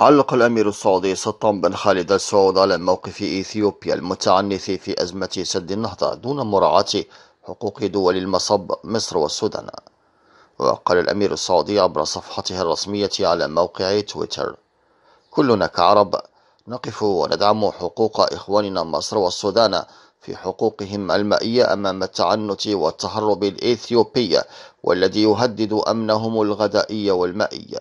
علق الأمير السعودي سلطان بن خالد السعود على موقف إثيوبيا المتعنث في أزمة سد النهضة دون مراعاة حقوق دول المصب مصر والسودان وقال الأمير السعودي عبر صفحته الرسمية على موقع تويتر كلنا كعرب نقف وندعم حقوق إخواننا مصر والسودان في حقوقهم المائية أمام التعنت والتهرب الإثيوبي والذي يهدد أمنهم الغذائي والمائي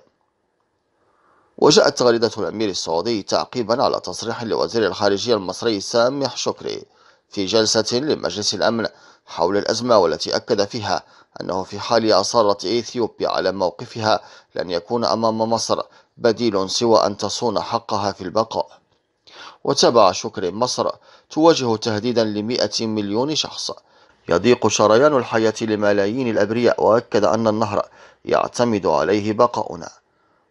وجاءت تغريدة الأمير السعودي تعقيبا على تصريح لوزير الخارجية المصري سامح شكري في جلسة لمجلس الأمن حول الأزمة والتي أكد فيها أنه في حال أصرت إثيوبيا على موقفها لن يكون أمام مصر بديل سوى أن تصون حقها في البقاء وتبع شكر مصر تواجه تهديدا لمئة مليون شخص يضيق شريان الحياة لملايين الأبرياء وأكد أن النهر يعتمد عليه بقاؤنا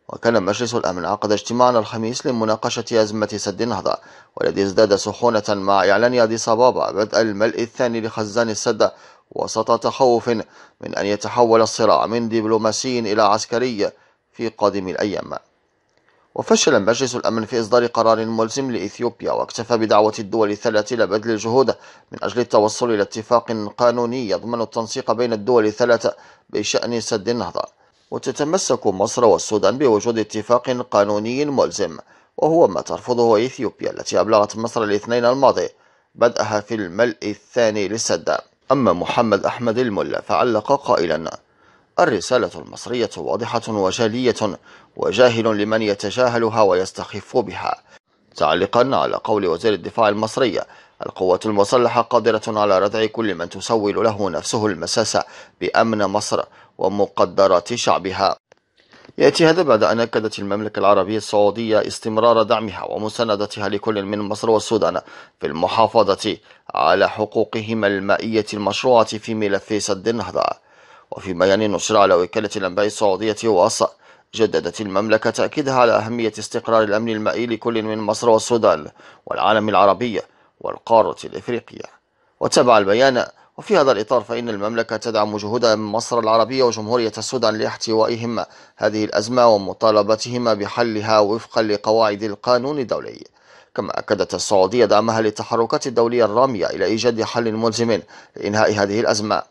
وكان مجلس الأمن عقد اجتماعا الخميس لمناقشة أزمة سد النهضة والذي ازداد سخونة مع إعلان أديس أبابا بدء الملء الثاني لخزان السد وسط تخوف من أن يتحول الصراع من دبلوماسي إلى عسكري في قادم الأيام وفشل مجلس الأمن في إصدار قرار ملزم لإثيوبيا واكتفى بدعوة الدول الثلاث إلى بذل الجهود من أجل التوصل إلى اتفاق قانوني يضمن التنسيق بين الدول الثلاث بشأن سد النهضة وتتمسك مصر والسودان بوجود اتفاق قانوني ملزم وهو ما ترفضه إثيوبيا التي أبلغت مصر الاثنين الماضي بدأها في الملء الثاني للسد أما محمد أحمد الملا فعلق قائلا الرسالة المصرية واضحة وجلية وجاهل لمن يتجاهلها ويستخف بها تعليقا على قول وزير الدفاع المصري القوات المسلحة قادرة على ردع كل من تسول له نفسه المساس بأمن مصر ومقدرات شعبها يأتي هذا بعد أن أكدت المملكة العربية السعودية استمرار دعمها ومساندتها لكل من مصر والسودان في المحافظة على حقوقهما المائية المشروعة في ملف سد النهضة وفي بيان نشر على وكالة الأنباء السعودية واص جددت المملكة تأكيدها على أهمية استقرار الأمن المائي لكل من مصر والسودان والعالم العربي والقارة الإفريقية وتابع البيان وفي هذا الإطار فإن المملكة تدعم جهود مصر العربية وجمهورية السودان لاحتوائهم هذه الأزمة ومطالبتهما بحلها وفقا لقواعد القانون الدولي كما أكدت السعودية دعمها للتحركات الدولية الرامية إلى إيجاد حل ملزم لإنهاء هذه الأزمة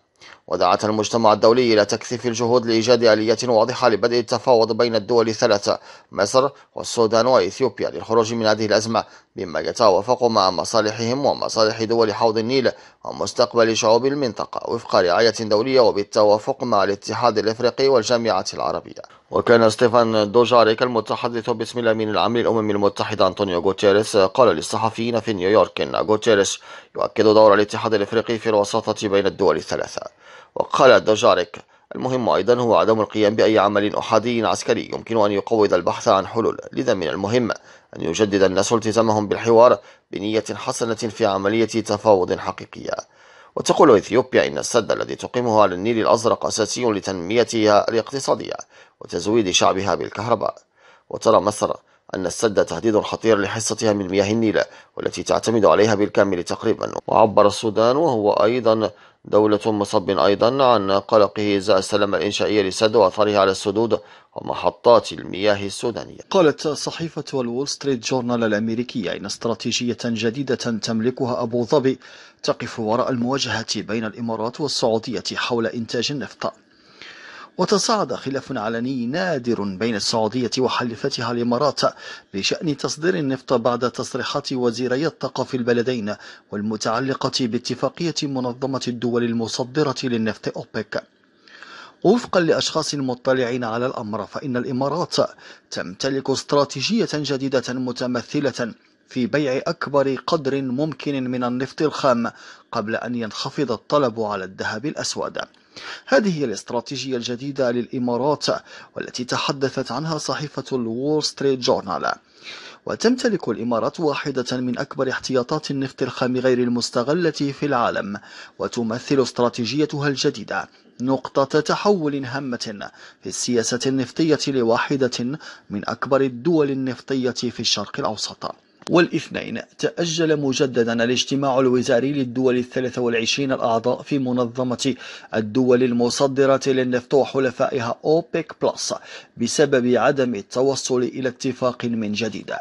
ودعت المجتمع الدولي إلى تكثيف الجهود لإيجاد آلية واضحة لبدء التفاوض بين الدول الثلاثة مصر والسودان وإثيوبيا للخروج من هذه الأزمة بما يتوافق مع مصالحهم ومصالح دول حوض النيل ومستقبل شعوب المنطقة وفق رعاية دولية وبالتوافق مع الاتحاد الافريقي والجامعة العربية وكان ستيفان دوجاريك المتحدث باسم الامين العام للامم المتحدة انطونيو غوتيريس قال للصحفيين في نيويورك ان غوتيريس يؤكد دور الاتحاد الافريقي في الوساطة بين الدول الثلاثة وقال دوجاريك المهم أيضا هو عدم القيام بأي عمل أحادي عسكري يمكن أن يقوض البحث عن حلول لذا من المهم أن يجدد الناس التزامهم بالحوار بنية حسنة في عملية تفاوض حقيقية وتقول إثيوبيا إن السد الذي تقيمه على النيل الأزرق أساسي لتنميتها الاقتصادية وتزويد شعبها بالكهرباء وترى مصر أن السد تهديد خطير لحصتها من مياه النيل والتي تعتمد عليها بالكامل تقريبا وعبر السودان وهو أيضا دولة مصب أيضا عن قلقه إزاء السلامة الإنشائية لسد وأثرها على السدود ومحطات المياه السودانية قالت صحيفة الول ستريت جورنال الأمريكية إن استراتيجية جديدة تملكها أبو ظبي تقف وراء المواجهة بين الإمارات والسعودية حول إنتاج النفط وتصاعد خلاف علني نادر بين السعودية وحليفتها الإمارات بشأن تصدير النفط بعد تصريحات وزيري الطاقة في البلدين والمتعلقة باتفاقية منظمة الدول المصدرة للنفط أوبك وفقا لأشخاص مطلعين على الأمر فإن الإمارات تمتلك استراتيجية جديدة متمثلة في بيع أكبر قدر ممكن من النفط الخام قبل أن ينخفض الطلب على الذهب الأسود هذه هي الاستراتيجية الجديدة للإمارات والتي تحدثت عنها صحيفة الوول ستريت جورنال وتمتلك الإمارات واحدة من أكبر احتياطات النفط الخام غير المستغلة في العالم وتمثل استراتيجيتها الجديدة نقطة تحول هامة في السياسة النفطية لواحدة من أكبر الدول النفطية في الشرق الأوسط والاثنين تأجل مجددا الاجتماع الوزاري للدول الثلاثة والعشرين الأعضاء في منظمة الدول المصدرة للنفط وحلفائها أوبيك بلس بسبب عدم التوصل إلى اتفاق من جديد